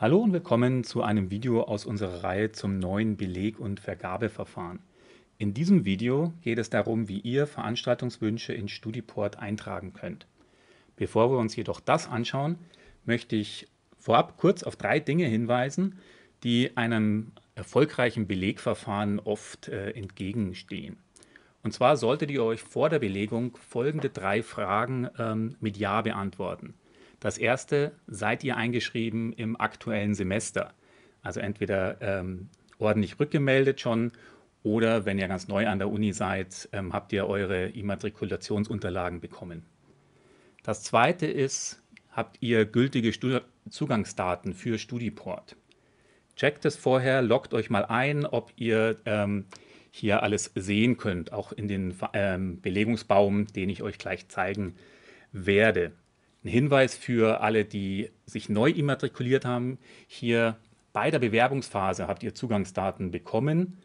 Hallo und willkommen zu einem Video aus unserer Reihe zum neuen Beleg- und Vergabeverfahren. In diesem Video geht es darum, wie ihr Veranstaltungswünsche in Studiport eintragen könnt. Bevor wir uns jedoch das anschauen, möchte ich vorab kurz auf drei Dinge hinweisen, die einem erfolgreichen Belegverfahren oft äh, entgegenstehen. Und zwar solltet ihr euch vor der Belegung folgende drei Fragen ähm, mit Ja beantworten. Das erste, seid ihr eingeschrieben im aktuellen Semester? Also entweder ähm, ordentlich rückgemeldet schon oder wenn ihr ganz neu an der Uni seid, ähm, habt ihr eure Immatrikulationsunterlagen bekommen. Das zweite ist, habt ihr gültige Stud Zugangsdaten für Studiport. Checkt es vorher, loggt euch mal ein, ob ihr ähm, hier alles sehen könnt, auch in den ähm, Belegungsbaum, den ich euch gleich zeigen werde. Ein Hinweis für alle, die sich neu immatrikuliert haben. Hier bei der Bewerbungsphase habt ihr Zugangsdaten bekommen,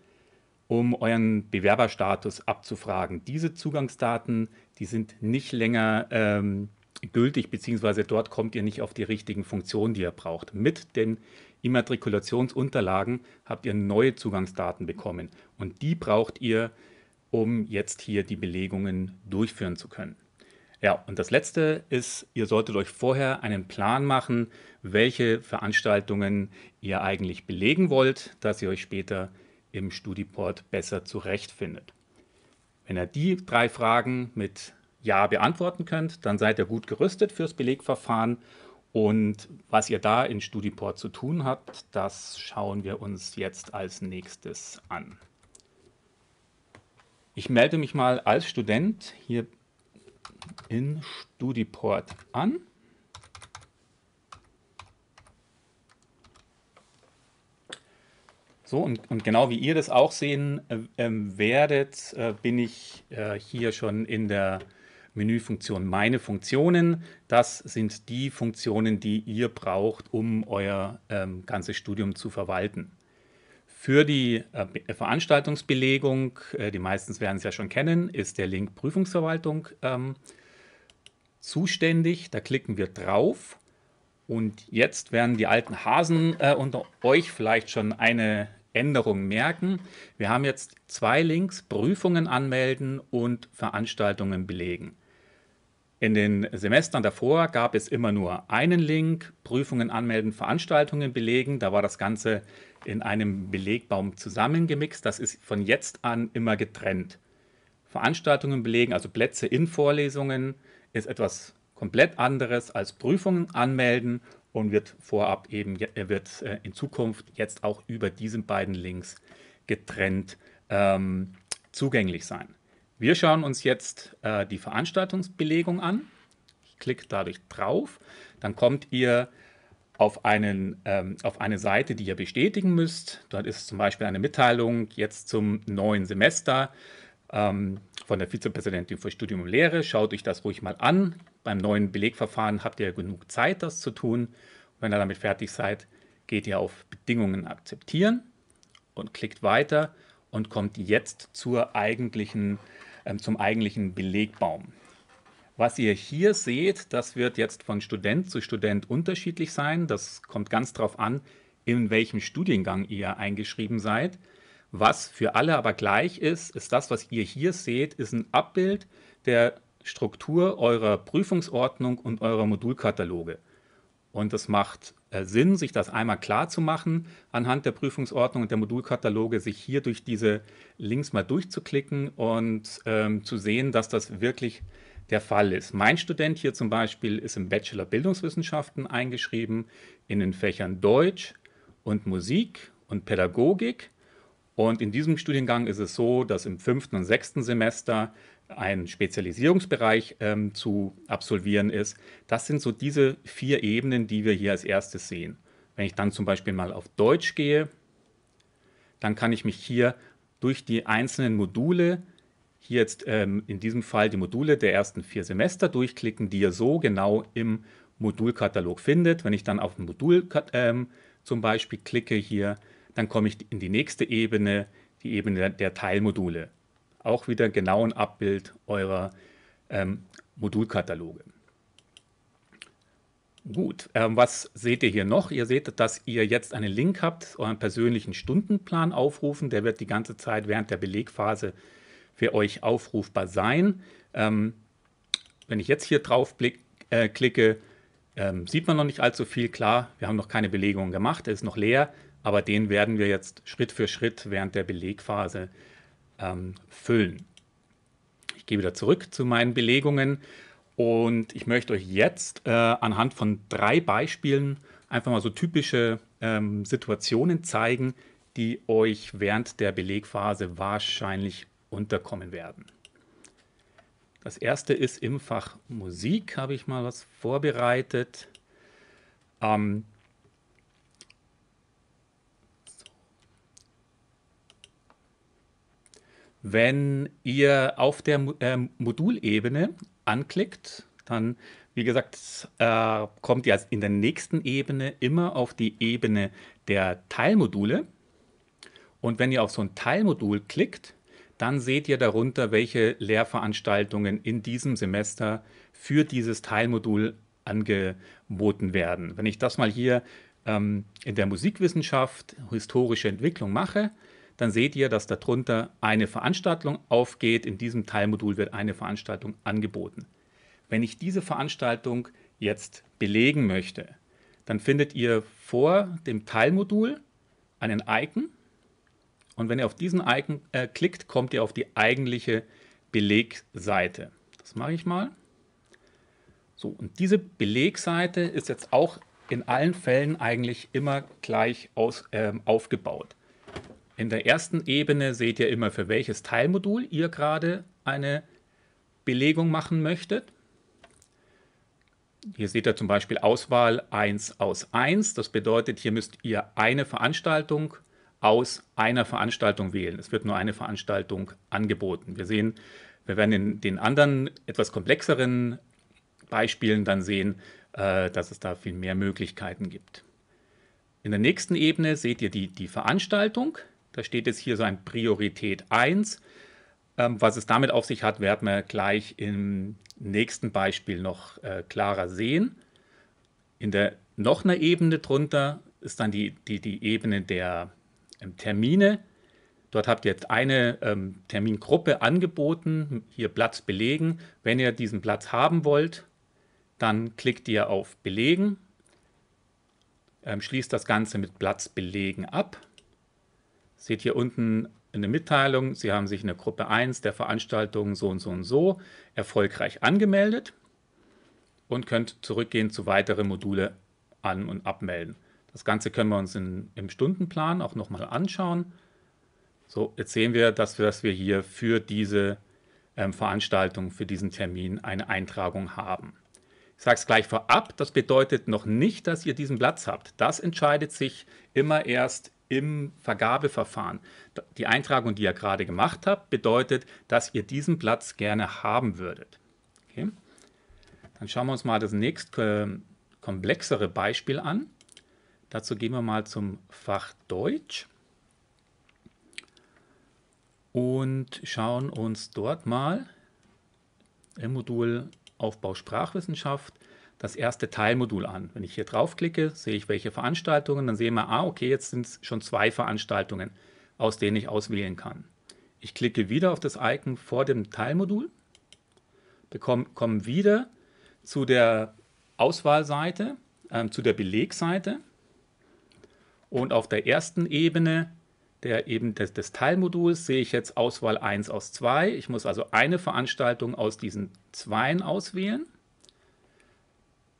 um euren Bewerberstatus abzufragen. Diese Zugangsdaten, die sind nicht länger ähm, gültig, beziehungsweise dort kommt ihr nicht auf die richtigen Funktionen, die ihr braucht. Mit den Immatrikulationsunterlagen habt ihr neue Zugangsdaten bekommen und die braucht ihr, um jetzt hier die Belegungen durchführen zu können. Ja, und das Letzte ist, ihr solltet euch vorher einen Plan machen, welche Veranstaltungen ihr eigentlich belegen wollt, dass ihr euch später im Studiport besser zurechtfindet. Wenn ihr die drei Fragen mit Ja beantworten könnt, dann seid ihr gut gerüstet fürs Belegverfahren. Und was ihr da in Studiport zu tun habt, das schauen wir uns jetzt als nächstes an. Ich melde mich mal als Student hier in Studiport an. So, und, und, genau wie ihr das auch sehen äh, ähm, werdet, äh, bin ich äh, hier schon in der Menüfunktion Meine Funktionen. Das sind die Funktionen, die ihr braucht, um euer ähm, ganzes Studium zu verwalten. Für die äh, Veranstaltungsbelegung, äh, die meistens werden es ja schon kennen, ist der Link Prüfungsverwaltung ähm, zuständig. Da klicken wir drauf. Und jetzt werden die alten Hasen äh, unter euch vielleicht schon eine Änderung merken. Wir haben jetzt zwei Links, Prüfungen anmelden und Veranstaltungen belegen. In den Semestern davor gab es immer nur einen Link, Prüfungen anmelden, Veranstaltungen belegen. Da war das Ganze in einem Belegbaum zusammengemixt. Das ist von jetzt an immer getrennt. Veranstaltungen belegen, also Plätze in Vorlesungen, ist etwas komplett anderes als Prüfungen anmelden und wird vorab eben äh, wird äh, in Zukunft jetzt auch über diesen beiden Links getrennt ähm, zugänglich sein. Wir schauen uns jetzt äh, die Veranstaltungsbelegung an. Ich klicke dadurch drauf. Dann kommt ihr auf, einen, ähm, auf eine Seite, die ihr bestätigen müsst. Dort ist zum Beispiel eine Mitteilung jetzt zum neuen Semester ähm, von der Vizepräsidentin für Studium und Lehre. Schaut euch das ruhig mal an. Beim neuen Belegverfahren habt ihr genug Zeit, das zu tun. Und wenn ihr damit fertig seid, geht ihr auf Bedingungen akzeptieren und klickt weiter und kommt jetzt zur eigentlichen ähm, zum eigentlichen Belegbaum. Was ihr hier seht, das wird jetzt von Student zu Student unterschiedlich sein. Das kommt ganz darauf an, in welchem Studiengang ihr eingeschrieben seid. Was für alle aber gleich ist, ist das, was ihr hier seht, ist ein Abbild der Struktur eurer Prüfungsordnung und eurer Modulkataloge. Und das macht äh, Sinn, sich das einmal klar zu machen anhand der Prüfungsordnung und der Modulkataloge, sich hier durch diese Links mal durchzuklicken und ähm, zu sehen, dass das wirklich der Fall ist. Mein Student hier zum Beispiel ist im Bachelor Bildungswissenschaften eingeschrieben in den Fächern Deutsch und Musik und Pädagogik. Und in diesem Studiengang ist es so, dass im fünften und sechsten Semester ein Spezialisierungsbereich ähm, zu absolvieren ist. Das sind so diese vier Ebenen, die wir hier als erstes sehen. Wenn ich dann zum Beispiel mal auf Deutsch gehe, dann kann ich mich hier durch die einzelnen Module, hier jetzt ähm, in diesem Fall die Module der ersten vier Semester durchklicken, die ihr so genau im Modulkatalog findet. Wenn ich dann auf ein Modul ähm, zum Beispiel klicke hier, dann komme ich in die nächste Ebene, die Ebene der Teilmodule auch wieder genau ein Abbild eurer ähm, Modulkataloge. Gut, ähm, was seht ihr hier noch? Ihr seht, dass ihr jetzt einen Link habt, euren persönlichen Stundenplan aufrufen. Der wird die ganze Zeit während der Belegphase für euch aufrufbar sein. Ähm, wenn ich jetzt hier drauf blick, äh, klicke, ähm, sieht man noch nicht allzu viel. Klar, wir haben noch keine Belegungen gemacht, er ist noch leer, aber den werden wir jetzt Schritt für Schritt während der Belegphase ähm, füllen. Ich gehe wieder zurück zu meinen Belegungen und ich möchte euch jetzt äh, anhand von drei Beispielen einfach mal so typische ähm, Situationen zeigen, die euch während der Belegphase wahrscheinlich unterkommen werden. Das erste ist im Fach Musik, habe ich mal was vorbereitet. Ähm, Wenn ihr auf der äh, Modulebene anklickt, dann, wie gesagt, äh, kommt ihr in der nächsten Ebene immer auf die Ebene der Teilmodule. Und wenn ihr auf so ein Teilmodul klickt, dann seht ihr darunter, welche Lehrveranstaltungen in diesem Semester für dieses Teilmodul angeboten werden. Wenn ich das mal hier ähm, in der Musikwissenschaft historische Entwicklung mache, dann seht ihr, dass darunter eine Veranstaltung aufgeht. In diesem Teilmodul wird eine Veranstaltung angeboten. Wenn ich diese Veranstaltung jetzt belegen möchte, dann findet ihr vor dem Teilmodul einen Icon. Und wenn ihr auf diesen Icon äh, klickt, kommt ihr auf die eigentliche Belegseite. Das mache ich mal. So, und diese Belegseite ist jetzt auch in allen Fällen eigentlich immer gleich aus, äh, aufgebaut. In der ersten Ebene seht ihr immer, für welches Teilmodul ihr gerade eine Belegung machen möchtet. Hier seht ihr zum Beispiel Auswahl 1 aus 1. Das bedeutet, hier müsst ihr eine Veranstaltung aus einer Veranstaltung wählen. Es wird nur eine Veranstaltung angeboten. Wir sehen, wir werden in den anderen etwas komplexeren Beispielen dann sehen, äh, dass es da viel mehr Möglichkeiten gibt. In der nächsten Ebene seht ihr die, die Veranstaltung. Da steht jetzt hier so ein Priorität 1. Ähm, was es damit auf sich hat, werden wir gleich im nächsten Beispiel noch äh, klarer sehen. In der noch einer Ebene drunter ist dann die, die, die Ebene der ähm, Termine. Dort habt ihr jetzt eine ähm, Termingruppe angeboten, hier Platz belegen. Wenn ihr diesen Platz haben wollt, dann klickt ihr auf Belegen, ähm, schließt das Ganze mit Platz belegen ab. Seht hier unten eine Mitteilung, Sie haben sich in der Gruppe 1 der Veranstaltung so und so und so erfolgreich angemeldet und könnt zurückgehen zu weiteren Module an- und abmelden. Das Ganze können wir uns in, im Stundenplan auch nochmal anschauen. So, jetzt sehen wir, dass wir, dass wir hier für diese ähm, Veranstaltung, für diesen Termin eine Eintragung haben. Ich sage es gleich vorab, das bedeutet noch nicht, dass ihr diesen Platz habt. Das entscheidet sich immer erst im Vergabeverfahren. Die Eintragung, die ihr gerade gemacht habt, bedeutet, dass ihr diesen Platz gerne haben würdet. Okay. Dann schauen wir uns mal das nächste äh, komplexere Beispiel an. Dazu gehen wir mal zum Fach Deutsch und schauen uns dort mal im Modul Aufbau Sprachwissenschaft das erste Teilmodul an. Wenn ich hier draufklicke, sehe ich welche Veranstaltungen, dann sehen wir, ah, okay, jetzt sind es schon zwei Veranstaltungen, aus denen ich auswählen kann. Ich klicke wieder auf das Icon vor dem Teilmodul, bekomme, komme wieder zu der Auswahlseite, äh, zu der Belegseite und auf der ersten Ebene der eben des, des, Teilmoduls sehe ich jetzt Auswahl 1 aus 2. Ich muss also eine Veranstaltung aus diesen zweien auswählen.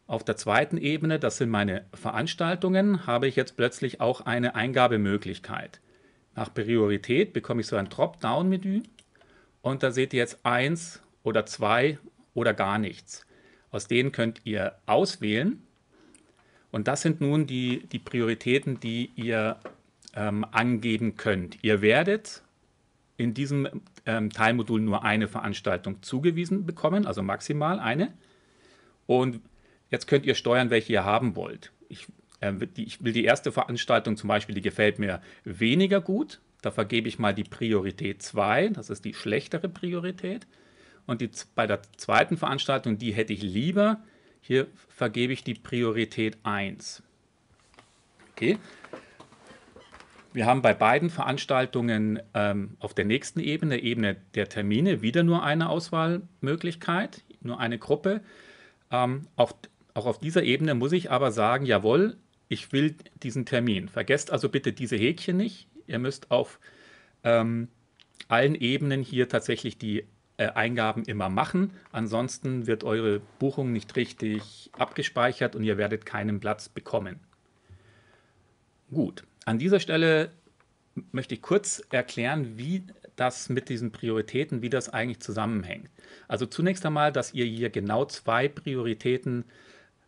Auf der zweiten Ebene, das sind meine Veranstaltungen, habe ich jetzt plötzlich auch eine Eingabemöglichkeit. Nach Priorität bekomme ich so ein Dropdown-Menü und da seht ihr jetzt eins oder zwei oder gar nichts. Aus denen könnt ihr auswählen und das sind nun die, die Prioritäten, die ihr ähm, angeben könnt. Ihr werdet in diesem ähm, Teilmodul nur eine Veranstaltung zugewiesen bekommen, also maximal eine. Und Jetzt könnt ihr steuern, welche ihr haben wollt. Ich, äh, die, ich will die erste Veranstaltung zum Beispiel, die gefällt mir weniger gut. Da vergebe ich mal die Priorität 2, das ist die schlechtere Priorität. Und die, bei der zweiten Veranstaltung, die hätte ich lieber, hier vergebe ich die Priorität 1. Okay. Wir haben bei beiden Veranstaltungen ähm, auf der nächsten Ebene, Ebene der Termine, wieder nur eine Auswahlmöglichkeit, nur eine Gruppe. Ähm, auf, auch auf dieser Ebene muss ich aber sagen, jawohl, ich will diesen Termin. Vergesst also bitte diese Häkchen nicht. Ihr müsst auf ähm, allen Ebenen hier tatsächlich die äh, Eingaben immer machen. Ansonsten wird eure Buchung nicht richtig abgespeichert und ihr werdet keinen Platz bekommen. Gut, an dieser Stelle möchte ich kurz erklären, wie das mit diesen Prioritäten, wie das eigentlich zusammenhängt. Also zunächst einmal, dass ihr hier genau zwei Prioritäten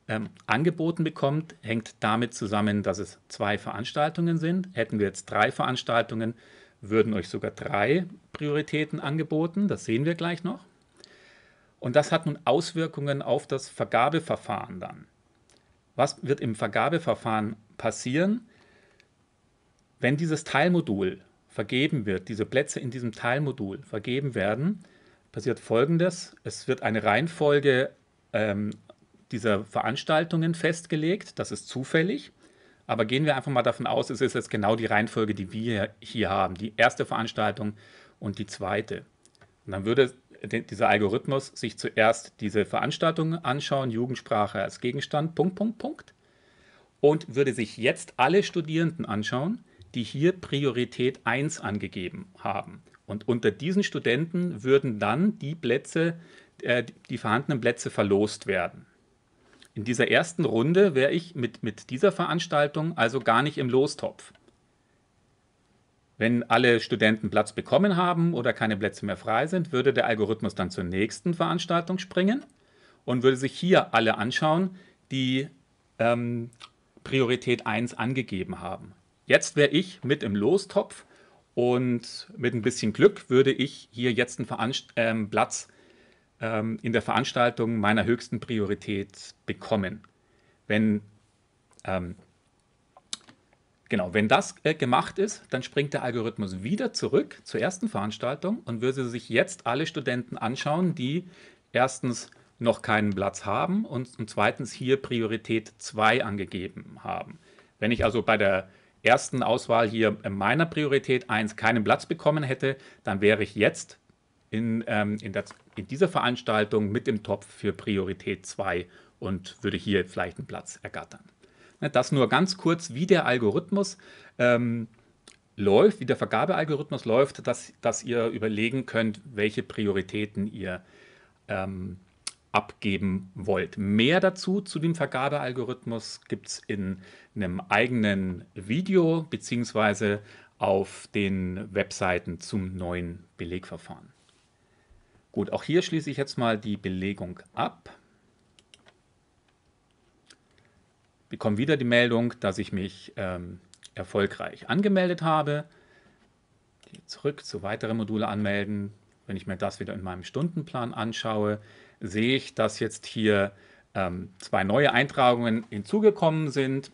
ähm, angeboten bekommt, hängt damit zusammen, dass es zwei Veranstaltungen sind. Hätten wir jetzt drei Veranstaltungen, würden euch sogar drei Prioritäten angeboten. Das sehen wir gleich noch. Und das hat nun Auswirkungen auf das Vergabeverfahren dann. Was wird im Vergabeverfahren passieren? Wenn dieses Teilmodul vergeben wird, diese Plätze in diesem Teilmodul vergeben werden, passiert Folgendes. Es wird eine Reihenfolge ähm, dieser Veranstaltungen festgelegt. Das ist zufällig. Aber gehen wir einfach mal davon aus, es ist jetzt genau die Reihenfolge, die wir hier haben. Die erste Veranstaltung und die zweite. Und dann würde dieser Algorithmus sich zuerst diese Veranstaltung anschauen, Jugendsprache als Gegenstand, Punkt, Punkt, Punkt. Und würde sich jetzt alle Studierenden anschauen, die hier Priorität 1 angegeben haben. Und unter diesen Studenten würden dann die Plätze, äh, die vorhandenen Plätze verlost werden. In dieser ersten Runde wäre ich mit, mit dieser Veranstaltung also gar nicht im Lostopf. Wenn alle Studenten Platz bekommen haben oder keine Plätze mehr frei sind, würde der Algorithmus dann zur nächsten Veranstaltung springen und würde sich hier alle anschauen, die ähm, Priorität 1 angegeben haben. Jetzt wäre ich mit im Lostopf und mit ein bisschen Glück würde ich hier jetzt einen Veranst äh, Platz ähm, in der Veranstaltung meiner höchsten Priorität bekommen. Wenn, ähm, genau, wenn das äh, gemacht ist, dann springt der Algorithmus wieder zurück zur ersten Veranstaltung und würde sich jetzt alle Studenten anschauen, die erstens noch keinen Platz haben und, und zweitens hier Priorität 2 angegeben haben. Wenn ich also bei der ersten Auswahl hier äh, meiner Priorität 1 keinen Platz bekommen hätte, dann wäre ich jetzt in, ähm, in, das, in dieser Veranstaltung mit dem Topf für Priorität 2 und würde hier vielleicht einen Platz ergattern. Das nur ganz kurz, wie der Algorithmus ähm, läuft, wie der Vergabealgorithmus läuft, dass, dass ihr überlegen könnt, welche Prioritäten ihr ähm, abgeben wollt. Mehr dazu zu dem Vergabealgorithmus gibt es in einem eigenen Video beziehungsweise auf den Webseiten zum neuen Belegverfahren. Gut, auch hier schließe ich jetzt mal die Belegung ab. Bekomme wieder die Meldung, dass ich mich ähm, erfolgreich angemeldet habe. Gehe zurück zu weiteren Module anmelden. Wenn ich mir das wieder in meinem Stundenplan anschaue, sehe ich, dass jetzt hier ähm, zwei neue Eintragungen hinzugekommen sind.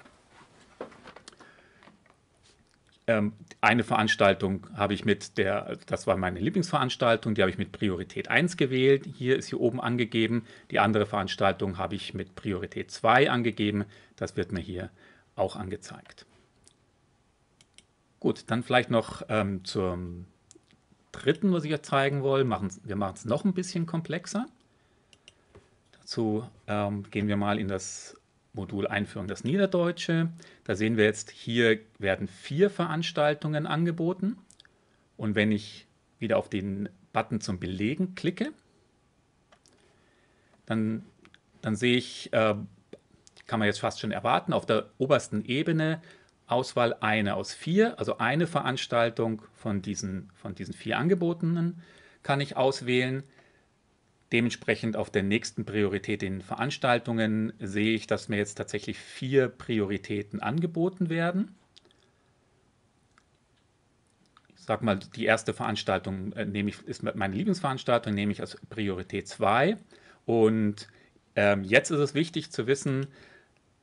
Ähm, eine Veranstaltung habe ich mit der, das war meine Lieblingsveranstaltung, die habe ich mit Priorität 1 gewählt. Hier ist hier oben angegeben. Die andere Veranstaltung habe ich mit Priorität 2 angegeben. Das wird mir hier auch angezeigt. Gut, dann vielleicht noch ähm, zum dritten, was ich euch zeigen wollte. Machen's, wir machen es noch ein bisschen komplexer. Dazu ähm, gehen wir mal in das Modul Einführung das Niederdeutsche. Da sehen wir jetzt, hier werden vier Veranstaltungen angeboten. Und wenn ich wieder auf den Button zum Belegen klicke, dann, dann sehe ich, äh, kann man jetzt fast schon erwarten, auf der obersten Ebene Auswahl eine aus vier, also eine Veranstaltung von diesen, von diesen vier Angebotenen kann ich auswählen. Dementsprechend auf der nächsten Priorität in Veranstaltungen sehe ich, dass mir jetzt tatsächlich vier Prioritäten angeboten werden. Ich sage mal, die erste Veranstaltung äh, nehme ich, ist meine Lieblingsveranstaltung, nehme ich als Priorität 2. Und ähm, jetzt ist es wichtig zu wissen,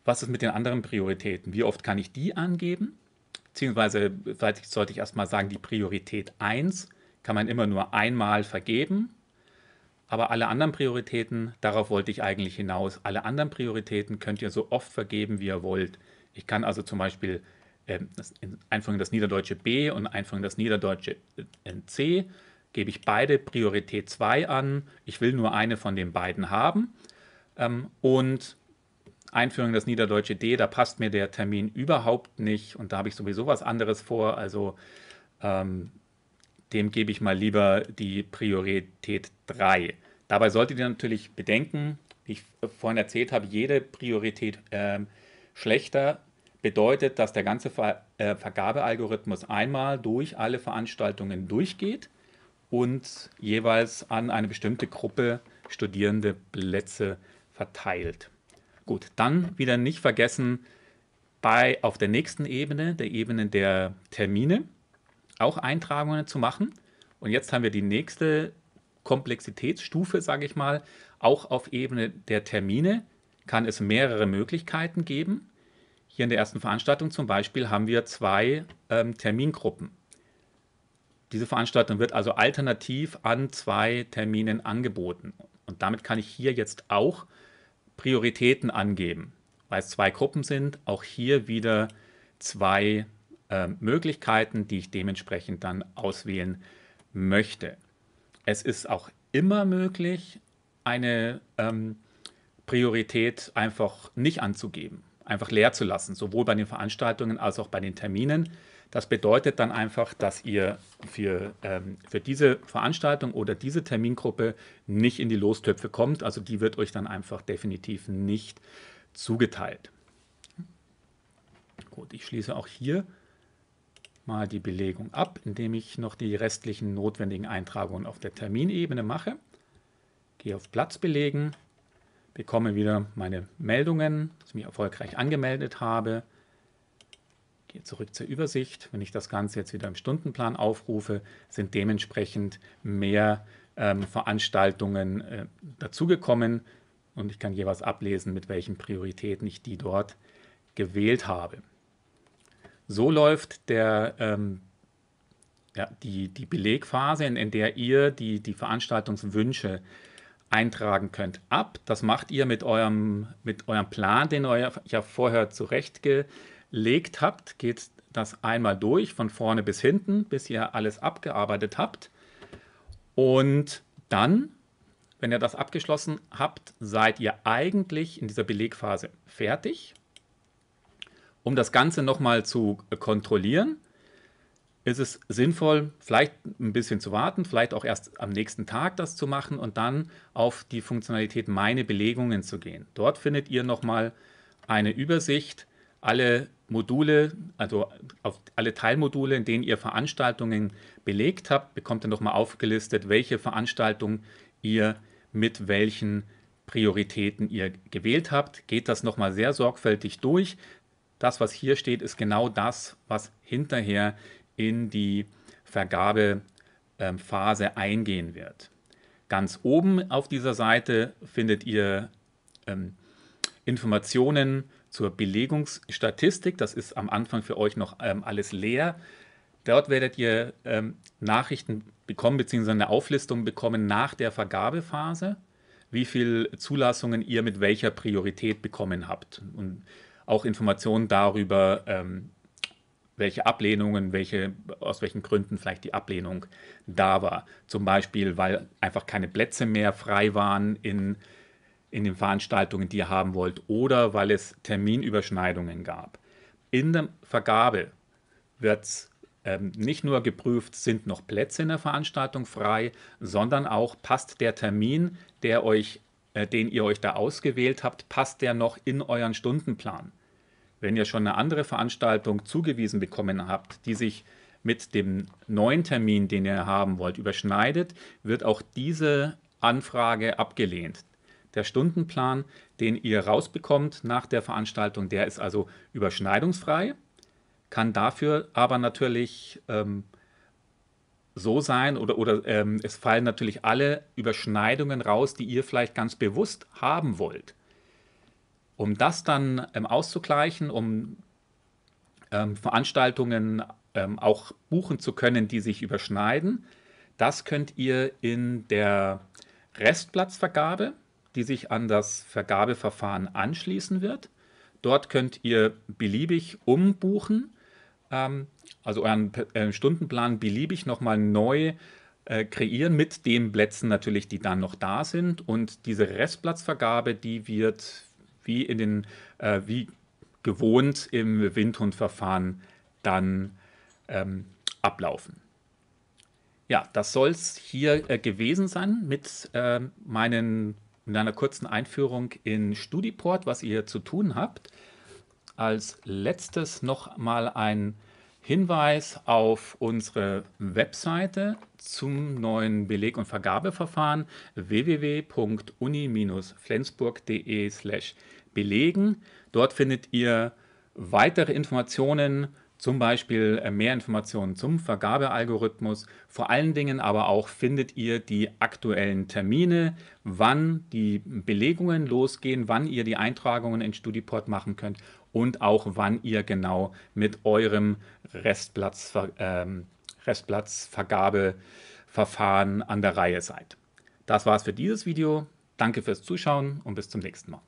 was ist mit den anderen Prioritäten? Wie oft kann ich die angeben? Beziehungsweise äh, sollte ich erstmal sagen, die Priorität 1 kann man immer nur einmal vergeben aber alle anderen Prioritäten, darauf wollte ich eigentlich hinaus, alle anderen Prioritäten könnt ihr so oft vergeben, wie ihr wollt. Ich kann also zum Beispiel äh, das, in, einführen das niederdeutsche B und einführen das niederdeutsche äh, C, gebe ich beide Priorität 2 an. Ich will nur eine von den beiden haben. Ähm, und Einführung das niederdeutsche D, da passt mir der Termin überhaupt nicht und da habe ich sowieso was anderes vor. Also ähm, dem gebe ich mal lieber die Priorität 3. Dabei solltet ihr natürlich bedenken, wie ich vorhin erzählt habe, jede Priorität äh, schlechter bedeutet, dass der ganze Ver äh, Vergabealgorithmus einmal durch alle Veranstaltungen durchgeht und jeweils an eine bestimmte Gruppe studierende Plätze verteilt. Gut, dann wieder nicht vergessen, bei, auf der nächsten Ebene, der Ebene der Termine, auch Eintragungen zu machen. Und jetzt haben wir die nächste Komplexitätsstufe, sage ich mal, auch auf Ebene der Termine kann es mehrere Möglichkeiten geben. Hier in der ersten Veranstaltung zum Beispiel haben wir zwei ähm, Termingruppen. Diese Veranstaltung wird also alternativ an zwei Terminen angeboten. Und damit kann ich hier jetzt auch Prioritäten angeben. Weil es zwei Gruppen sind, auch hier wieder zwei äh, Möglichkeiten, die ich dementsprechend dann auswählen möchte. Es ist auch immer möglich, eine ähm, Priorität einfach nicht anzugeben, einfach leer zu lassen, sowohl bei den Veranstaltungen als auch bei den Terminen. Das bedeutet dann einfach, dass ihr für, ähm, für diese Veranstaltung oder diese Termingruppe nicht in die Lostöpfe kommt. Also die wird euch dann einfach definitiv nicht zugeteilt. Gut, ich schließe auch hier mal die Belegung ab, indem ich noch die restlichen notwendigen Eintragungen auf der Terminebene mache. Gehe auf Platz belegen, bekomme wieder meine Meldungen, dass ich mich erfolgreich angemeldet habe. Gehe zurück zur Übersicht. Wenn ich das Ganze jetzt wieder im Stundenplan aufrufe, sind dementsprechend mehr ähm, Veranstaltungen äh, dazugekommen und ich kann jeweils ablesen, mit welchen Prioritäten ich die dort gewählt habe so läuft der, ähm, ja, die, die Belegphase, in, in der ihr die, die Veranstaltungswünsche eintragen könnt, ab. Das macht ihr mit eurem, mit eurem Plan, den ihr ja vorher zurechtgelegt habt. Geht das einmal durch, von vorne bis hinten, bis ihr alles abgearbeitet habt. Und dann, wenn ihr das abgeschlossen habt, seid ihr eigentlich in dieser Belegphase fertig um das Ganze nochmal zu äh, kontrollieren, ist es sinnvoll, vielleicht ein bisschen zu warten, vielleicht auch erst am nächsten Tag das zu machen und dann auf die Funktionalität Meine Belegungen zu gehen. Dort findet ihr nochmal eine Übersicht, alle Module, also auf alle Teilmodule, in denen ihr Veranstaltungen belegt habt, bekommt ihr nochmal aufgelistet, welche Veranstaltung ihr mit welchen Prioritäten ihr gewählt habt. Geht das nochmal sehr sorgfältig durch, das, was hier steht, ist genau das, was hinterher in die Vergabephase eingehen wird. Ganz oben auf dieser Seite findet ihr ähm, Informationen zur Belegungsstatistik. Das ist am Anfang für euch noch ähm, alles leer. Dort werdet ihr ähm, Nachrichten bekommen bzw. eine Auflistung bekommen nach der Vergabephase, wie viele Zulassungen ihr mit welcher Priorität bekommen habt. Und auch Informationen darüber, ähm, welche Ablehnungen, welche, aus welchen Gründen vielleicht die Ablehnung da war. Zum Beispiel, weil einfach keine Plätze mehr frei waren in, in den Veranstaltungen, die ihr haben wollt, oder weil es Terminüberschneidungen gab. In der Vergabe wird es ähm, nicht nur geprüft, sind noch Plätze in der Veranstaltung frei, sondern auch passt der Termin, der euch, äh, den ihr euch da ausgewählt habt, passt der noch in euren Stundenplan wenn ihr schon eine andere Veranstaltung zugewiesen bekommen habt, die sich mit dem neuen Termin, den ihr haben wollt, überschneidet, wird auch diese Anfrage abgelehnt. Der Stundenplan, den ihr rausbekommt nach der Veranstaltung, der ist also überschneidungsfrei, kann dafür aber natürlich ähm, so sein oder, oder ähm, es fallen natürlich alle Überschneidungen raus, die ihr vielleicht ganz bewusst haben wollt. Um das dann ähm, auszugleichen, um ähm, Veranstaltungen ähm, auch buchen zu können, die sich überschneiden, das könnt ihr in der Restplatzvergabe, die sich an das Vergabeverfahren anschließen wird. Dort könnt ihr beliebig umbuchen, ähm, also euren äh, Stundenplan beliebig nochmal neu äh, kreieren mit den Plätzen natürlich, die dann noch da sind. Und diese Restplatzvergabe, die wird wie in den, äh, wie gewohnt im Windhundverfahren dann ähm, ablaufen. Ja, das soll es hier äh, gewesen sein mit äh, meinen mit einer kurzen Einführung in Studiport, was ihr zu tun habt. Als letztes noch mal ein Hinweis auf unsere Webseite zum neuen Beleg- und Vergabeverfahren www.uni-flensburg.de/slash belegen. Dort findet ihr weitere Informationen, zum Beispiel äh, mehr Informationen zum Vergabealgorithmus. Vor allen Dingen aber auch findet ihr die aktuellen Termine, wann die Belegungen losgehen, wann ihr die Eintragungen in Studiport machen könnt und auch wann ihr genau mit eurem Restplatz, ähm, Restplatzvergabeverfahren an der Reihe seid. Das war's für dieses Video. Danke fürs Zuschauen und bis zum nächsten Mal.